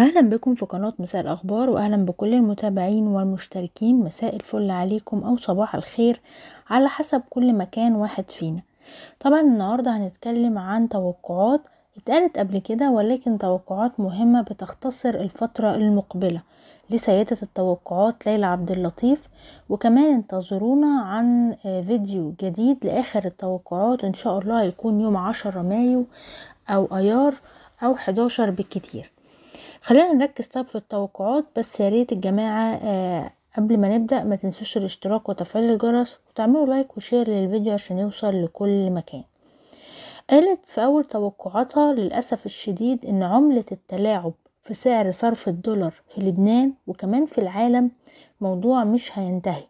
أهلا بكم في قناة مساء الأخبار وأهلا بكل المتابعين والمشتركين مساء الفل عليكم أو صباح الخير على حسب كل مكان واحد فينا طبعا النهاردة هنتكلم عن توقعات اتقالت قبل كده ولكن توقعات مهمة بتختصر الفترة المقبلة لسيدة التوقعات ليلى عبد اللطيف وكمان انتظرونا عن آه، فيديو جديد لآخر التوقعات إن شاء الله هيكون يوم عشرة مايو أو أيار أو حداشر بالكتير خلينا نركز طب في التوقعات بس يا ريت الجماعة آه قبل ما نبدأ ما تنسوش الاشتراك وتفعيل الجرس وتعملوا لايك وشير للفيديو عشان يوصل لكل مكان قالت في أول توقعاتها للأسف الشديد إن عملة التلاعب في سعر صرف الدولار في لبنان وكمان في العالم موضوع مش هينتهي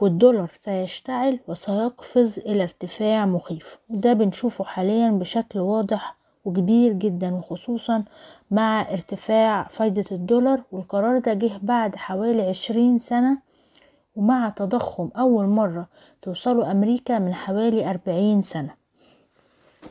والدولار سيشتعل وسيقفز إلى ارتفاع مخيف وده بنشوفه حاليا بشكل واضح وكبير جدا وخصوصا مع ارتفاع فايدة الدولار والقرار ده جه بعد حوالي عشرين سنة ومع تضخم أول مرة توصله أمريكا من حوالي أربعين سنة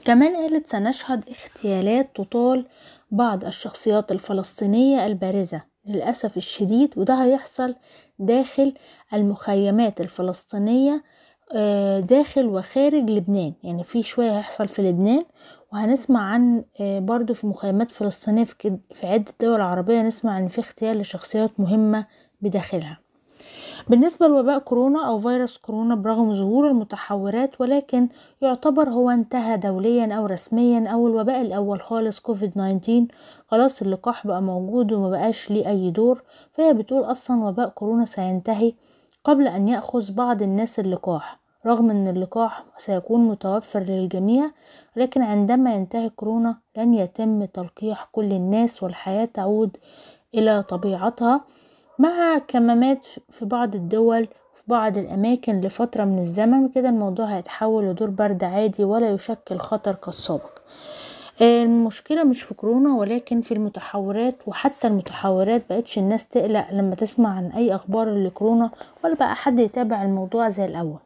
كمان قالت سنشهد اغتيالات تطال بعض الشخصيات الفلسطينية البارزة للأسف الشديد وده هيحصل داخل المخيمات الفلسطينية آه، داخل وخارج لبنان يعني في شوية هيحصل في لبنان وهنسمع عن آه، برضو في مخيمات فلسطينية في, عدة دول عربية نسمع ان في اغتيال لشخصيات مهمة بداخلها بالنسبة لوباء كورونا أو فيروس كورونا برغم ظهور المتحورات ولكن يعتبر هو انتهى دوليا أو رسميا أو الوباء الأول خالص كوفيد 19 خلاص اللقاح بقى موجود ومبقاش ليه أي دور فهي بتقول أصلا وباء كورونا سينتهي قبل أن يأخذ بعض الناس اللقاح رغم أن اللقاح سيكون متوفر للجميع لكن عندما ينتهي كورونا لن يتم تلقيح كل الناس والحياة تعود إلى طبيعتها مع كمامات في بعض الدول في بعض الأماكن لفترة من الزمن كده الموضوع هيتحول لدور برد عادي ولا يشكل خطر كالسابق المشكلة مش في كورونا ولكن في المتحورات وحتى المتحورات بقتش الناس تقلق لما تسمع عن اي اخبار لكورونا ولا بقى حد يتابع الموضوع زي الاول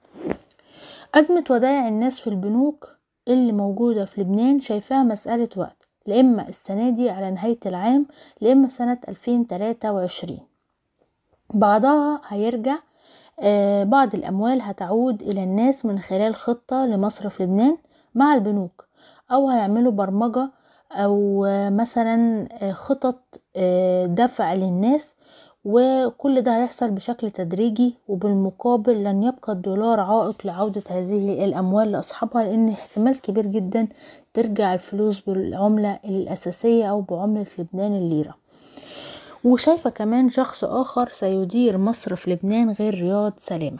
أزمة ودائع الناس في البنوك اللي موجودة في لبنان شايفاها مسألة وقت لإما السنة دي على نهاية العام لإما سنة ألفين تلاتة وعشرين بعدها هيرجع آه، بعض الأموال هتعود إلى الناس من خلال خطة لمصرف لبنان مع البنوك او هيعملوا برمجة او مثلا آه، خطط آه، دفع للناس وكل ده هيحصل بشكل تدريجي وبالمقابل لن يبقى الدولار عائق لعودة هذه الأموال لأصحابها لأن احتمال كبير جدا ترجع الفلوس بالعملة الأساسية أو بعملة لبنان الليرة وشايفة كمان شخص آخر سيدير مصر في لبنان غير رياض سلامة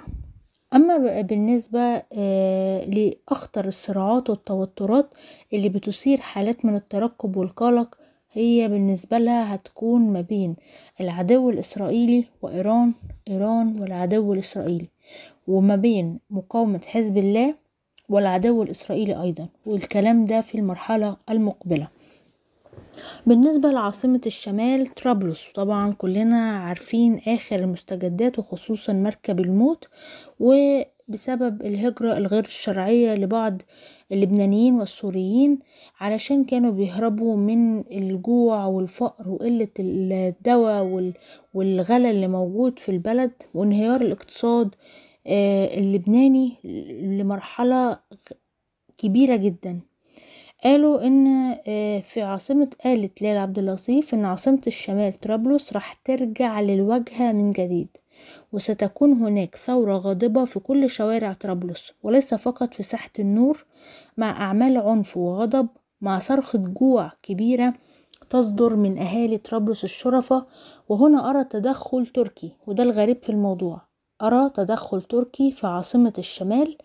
أما بقى بالنسبة آه، لأخطر الصراعات والتوترات اللي بتثير حالات من الترقب والقلق هي بالنسبة لها هتكون ما بين العدو الإسرائيلي وإيران إيران والعدو الإسرائيلي وما بين مقاومة حزب الله والعدو الإسرائيلي أيضا والكلام ده في المرحلة المقبلة بالنسبة لعاصمة الشمال طرابلس طبعا كلنا عارفين اخر المستجدات وخصوصا مركب الموت وبسبب الهجرة الغير الشرعية لبعض اللبنانيين والسوريين علشان كانوا بيهربوا من الجوع والفقر وقلة الدواء والغلاء اللي موجود في البلد وانهيار الاقتصاد آه، اللبناني لمرحلة كبيرة جدا قالوا إن آه، في عاصمة قالت ليلى عبد اللطيف إن عاصمة الشمال طرابلس راح ترجع للواجهة من جديد وستكون هناك ثورة غاضبة في كل شوارع طرابلس وليس فقط في ساحة النور مع أعمال عنف وغضب مع صرخة جوع كبيرة تصدر من أهالي طرابلس الشرفة وهنا أرى تدخل تركي وده الغريب في الموضوع أرى تدخل تركي في عاصمة الشمال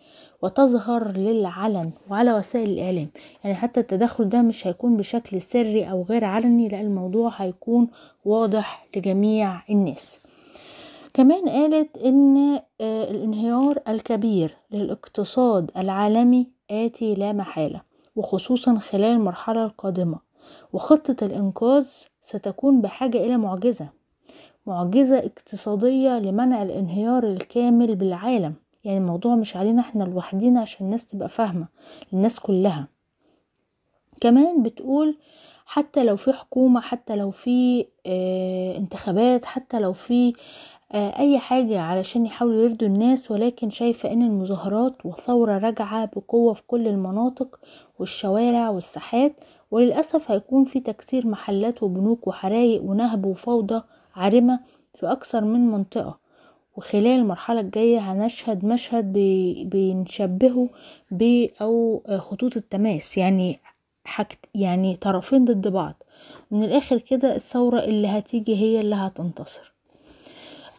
وتظهر للعلن وعلى وسائل الإعلام يعني حتى التدخل ده مش هيكون بشكل سري أو غير علني لأن الموضوع هيكون واضح لجميع الناس كمان قالت ان آه، الانهيار الكبير للاقتصاد العالمي آتي لا محالة وخصوصا خلال المرحلة القادمة وخطة الإنقاذ ستكون بحاجة إلى معجزة معجزة اقتصادية لمنع الانهيار الكامل بالعالم يعني الموضوع مش علينا احنا لوحدينا عشان الناس تبقى فاهمة الناس كلها كمان بتقول حتى لو في حكومة حتى لو في اه انتخابات حتى لو في اه اي حاجة علشان يحاولوا يردوا الناس ولكن شايفة ان المظاهرات وثورة راجعة بقوة في كل المناطق والشوارع والساحات وللأسف هيكون في تكسير محلات وبنوك وحرايق ونهب وفوضى عارمة في أكثر من منطقة وخلال المرحلة الجاية هنشهد مشهد بنشبهه ب أو خطوط التماس يعني حكت يعني طرفين ضد بعض من الآخر كده الثورة اللي هتيجي هي اللي هتنتصر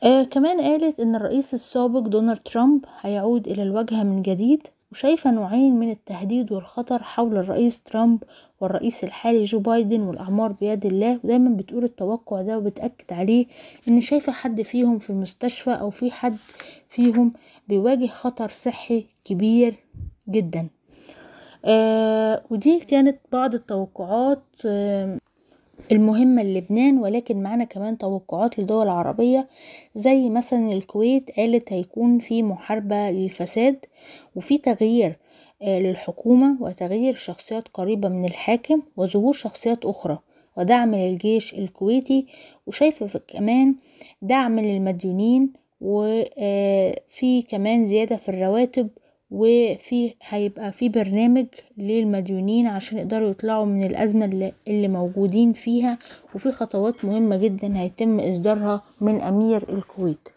آه كمان قالت ان الرئيس السابق دونالد ترامب هيعود الى الواجهة من جديد وشايفة نوعين من التهديد والخطر حول الرئيس ترامب والرئيس الحالي جو بايدن والأعمار بيد الله ودايما بتقول التوقع ده وبتأكد عليه إن شايفة حد فيهم في المستشفى أو في حد فيهم بيواجه خطر صحي كبير جدا آه ودي كانت بعض التوقعات آه المهمة للبنان ولكن معانا كمان توقعات لدول عربية زي مثلا الكويت قالت هيكون في محاربة للفساد وفي تغيير آه، للحكومة وتغيير شخصيات قريبة من الحاكم وظهور شخصيات أخرى ودعم للجيش الكويتي وشايفة كمان دعم للمديونين وفي آه، كمان زيادة في الرواتب وفي هيبقى في برنامج للمديونين عشان يقدروا يطلعوا من الأزمة اللي, اللي موجودين فيها وفي خطوات مهمة جدا هيتم إصدارها من أمير الكويت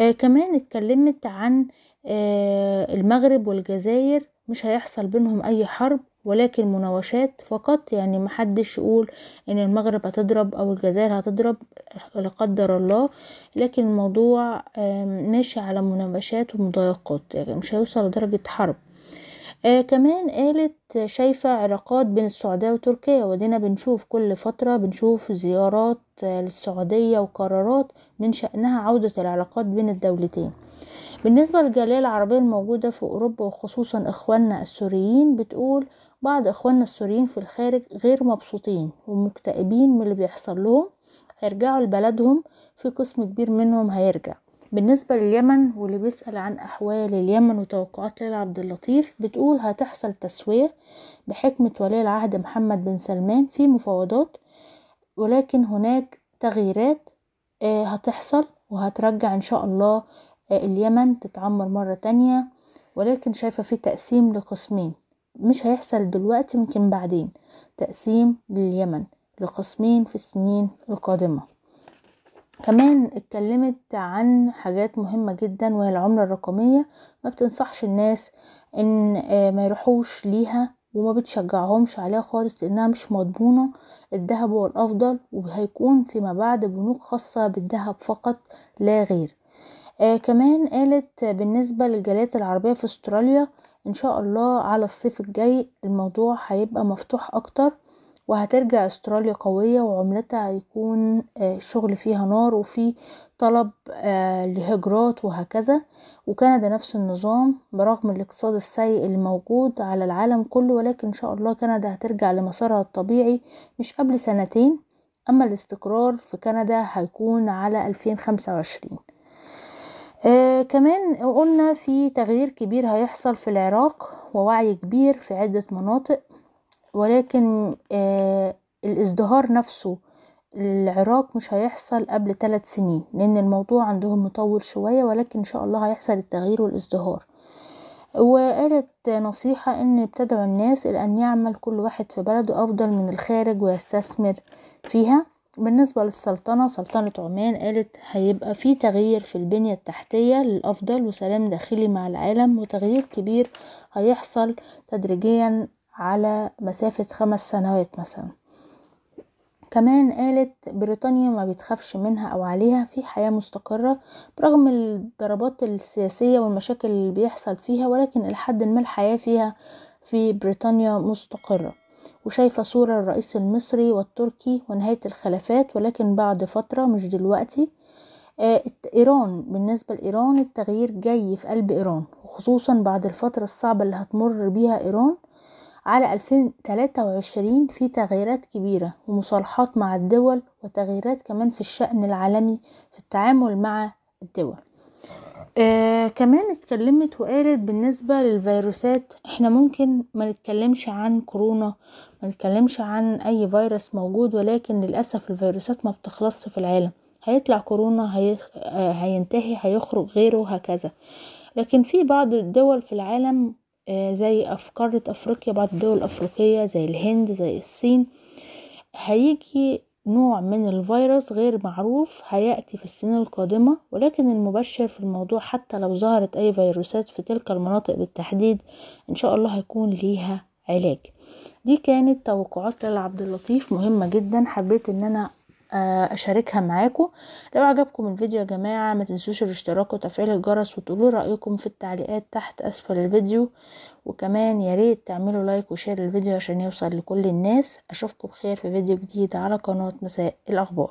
آه كمان اتكلمت عن آه المغرب والجزائر مش هيحصل بينهم أي حرب ولكن مناوشات فقط يعني محدش يقول ان المغرب هتضرب او الجزائر هتضرب لا قدر الله لكن الموضوع ماشي على مناوشات ومضايقات يعني مش هيوصل لدرجة حرب آه كمان قالت شايفة علاقات بين السعودية وتركيا ودينا بنشوف كل فترة بنشوف زيارات آه للسعودية وقرارات من شأنها عودة العلاقات بين الدولتين بالنسبة للجالية العربية الموجودة في أوروبا وخصوصا إخواننا السوريين بتقول بعض إخواننا السوريين في الخارج غير مبسوطين ومكتئبين من اللي بيحصل لهم هيرجعوا لبلدهم في قسم كبير منهم هيرجع بالنسبة لليمن واللي بيسأل عن أحوال اليمن وتوقعات ليلى عبد اللطيف بتقول هتحصل تسوية بحكمة ولي العهد محمد بن سلمان في مفاوضات ولكن هناك تغييرات آه، هتحصل وهترجع إن شاء الله آه، اليمن تتعمر مرة تانية ولكن شايفة في تقسيم لقسمين مش هيحصل دلوقتي ممكن بعدين تقسيم لليمن لقسمين في السنين القادمة كمان اتكلمت عن حاجات مهمة جدا وهي العملة الرقمية ما بتنصحش الناس ان آه، ما يروحوش ليها وما بتشجعهمش عليها خالص لانها مش مضمونة الذهب هو الافضل وهيكون فيما بعد بنوك خاصة بالذهب فقط لا غير آه كمان قالت بالنسبة للجاليات العربية في استراليا ان شاء الله على الصيف الجاي الموضوع هيبقى مفتوح اكتر وهترجع استراليا قوية وعملتها هيكون الشغل آه، فيها نار وفي طلب آه، لهجرات وهكذا وكندا نفس النظام برغم الاقتصاد السيء الموجود على العالم كله ولكن ان شاء الله كندا هترجع لمسارها الطبيعي مش قبل سنتين اما الاستقرار في كندا هيكون على 2025 آه كمان قلنا في تغيير كبير هيحصل في العراق ووعي كبير في عدة مناطق ولكن آه الازدهار نفسه العراق مش هيحصل قبل ثلاث سنين لان الموضوع عندهم مطول شوية ولكن ان شاء الله هيحصل التغيير والازدهار وقالت نصيحة ان ابتدعوا الناس الى ان يعمل كل واحد في بلده افضل من الخارج ويستثمر فيها بالنسبة للسلطنة سلطنة عمان قالت هيبقى في تغيير في البنية التحتية للأفضل وسلام داخلي مع العالم وتغيير كبير هيحصل تدريجيا على مسافة خمس سنوات مثلا كمان قالت بريطانيا ما بتخافش منها او عليها في حياة مستقرة برغم الضربات السياسية والمشاكل اللي بيحصل فيها ولكن الى حد ما الحياة فيها في بريطانيا مستقرة وشايفة صورة الرئيس المصري والتركي ونهاية الخلافات ولكن بعد فترة مش دلوقتي آه، إيران بالنسبة لإيران التغيير جاي في قلب إيران وخصوصا بعد الفترة الصعبة اللي هتمر بيها إيران على 2023 في تغييرات كبيرة ومصالحات مع الدول وتغييرات كمان في الشأن العالمي في التعامل مع الدول آه كمان اتكلمت وقالت بالنسبة للفيروسات احنا ممكن ما نتكلمش عن كورونا ما نتكلمش عن اي فيروس موجود ولكن للأسف الفيروسات ما بتخلصش في العالم هيطلع كورونا هيخ... آه هينتهي هيخرج غيره هكذا لكن في بعض الدول في العالم آه زي قارة افريقيا بعض الدول الافريقية زي الهند زي الصين هيجي نوع من الفيروس غير معروف هيأتي في السنين القادمة ولكن المبشر في الموضوع حتى لو ظهرت أي فيروسات في تلك المناطق بالتحديد إن شاء الله هيكون ليها علاج دي كانت توقعات لعبد اللطيف مهمة جدا حبيت ان انا آه، اشاركها معاكم لو عجبكم الفيديو يا جماعة ما تنسوش الاشتراك وتفعيل الجرس وتقولوا رأيكم في التعليقات تحت اسفل الفيديو وكمان ياريت تعملوا لايك وشير الفيديو عشان يوصل لكل الناس اشوفكم بخير في فيديو جديد على قناة مساء الاخبار